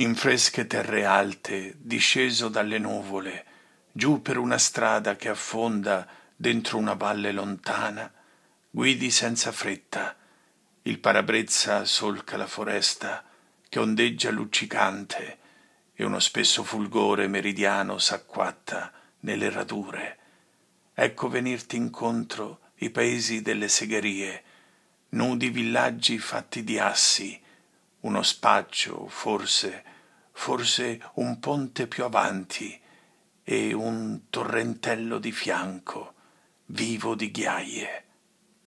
in fresche terre alte disceso dalle nuvole giù per una strada che affonda dentro una valle lontana guidi senza fretta il parabrezza solca la foresta che ondeggia luccicante e uno spesso fulgore meridiano s'acquatta nelle radure ecco venirti incontro i paesi delle segherie nudi villaggi fatti di assi uno spaccio, forse, forse un ponte più avanti e un torrentello di fianco, vivo di ghiaie.